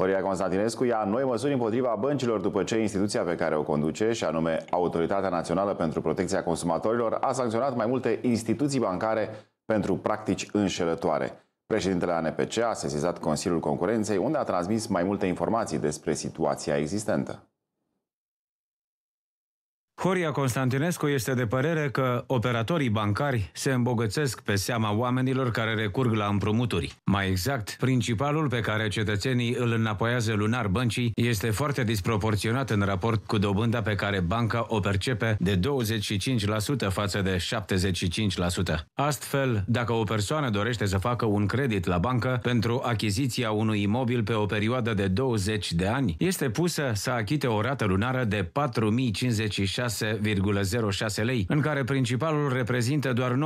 Horia Constantinescu ia noi măsuri împotriva băncilor după ce instituția pe care o conduce, și anume Autoritatea Națională pentru Protecția Consumatorilor, a sancționat mai multe instituții bancare pentru practici înșelătoare. Președintele ANPC a sesizat Consiliul Concurenței, unde a transmis mai multe informații despre situația existentă. Horia Constantinescu este de părere că operatorii bancari se îmbogățesc pe seama oamenilor care recurg la împrumuturi. Mai exact, principalul pe care cetățenii îl înapoiază lunar băncii este foarte disproporționat în raport cu dobânda pe care banca o percepe de 25% față de 75%. Astfel, dacă o persoană dorește să facă un credit la bancă pentru achiziția unui imobil pe o perioadă de 20 de ani, este pusă să achite o rată lunară de 4056 6,06 lei, în care principalul reprezintă doar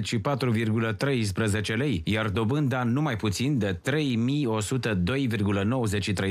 954,13 lei, iar dobânda numai puțin de 3102,93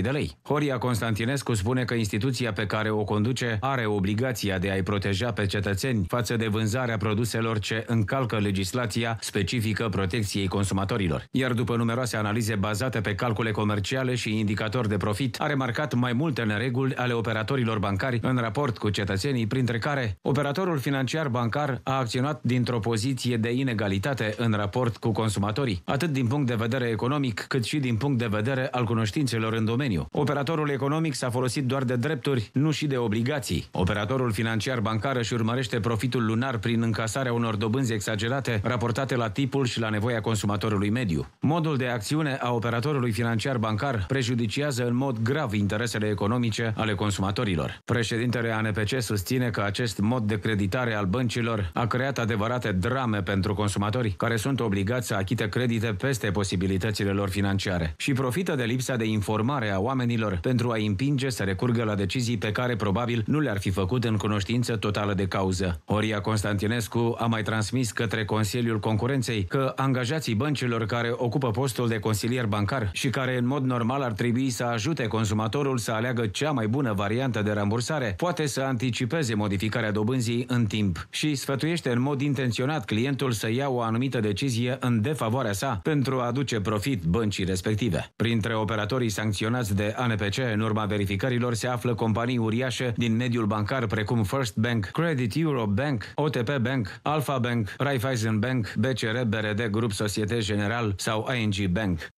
de lei. Horia Constantinescu spune că instituția pe care o conduce are obligația de a-i proteja pe cetățeni față de vânzarea produselor ce încalcă legislația specifică protecției consumatorilor. Iar după numeroase analize bazate pe calcule comerciale și indicatori de profit, a remarcat mai multe nereguli ale operatorilor bancari în raport cu cetățenii domenii, printre care operatorul financiar bancar a acționat dintr-o poziție de inegalitate în raport cu consumatorii, atât din punct de vedere economic, cât și din punct de vedere al cunoștințelor în domeniu. Operatorul economic s-a folosit doar de drepturi, nu și de obligații. Operatorul financiar bancar își urmărește profitul lunar prin încasarea unor dobânzi exagerate raportate la tipul și la nevoia consumatorului mediu. Modul de acțiune a operatorului financiar bancar prejudiciază în mod grav interesele economice ale consumatorilor. Președintele ANPC susține susține că acest mod de creditare al băncilor a creat adevărate drame pentru consumatori, care sunt obligați să achite credite peste posibilitățile lor financiare și profită de lipsa de informare a oamenilor pentru a împinge să recurgă la decizii pe care probabil nu le-ar fi făcut în cunoștință totală de cauză. Horia Constantinescu a mai transmis către Consiliul Concurenței că angajații băncilor care ocupă postul de consilier bancar și care în mod normal ar trebui să ajute consumatorul să aleagă cea mai bună variantă de rambursare, poate să anticipeze raporteze modificarea dobânzii în timp și sfătuiește în mod intenționat clientul să ia o anumită decizie în defavoarea sa pentru a aduce profit băncii respective. Printre operatorii sancționați de ANPC în urma verificărilor se află companii uriașe din mediul bancar precum First Bank, Credit Europe Bank, OTP Bank, Alpha Bank, Raiffeisen Bank, BCR BRD Grup Societe General sau ING Bank.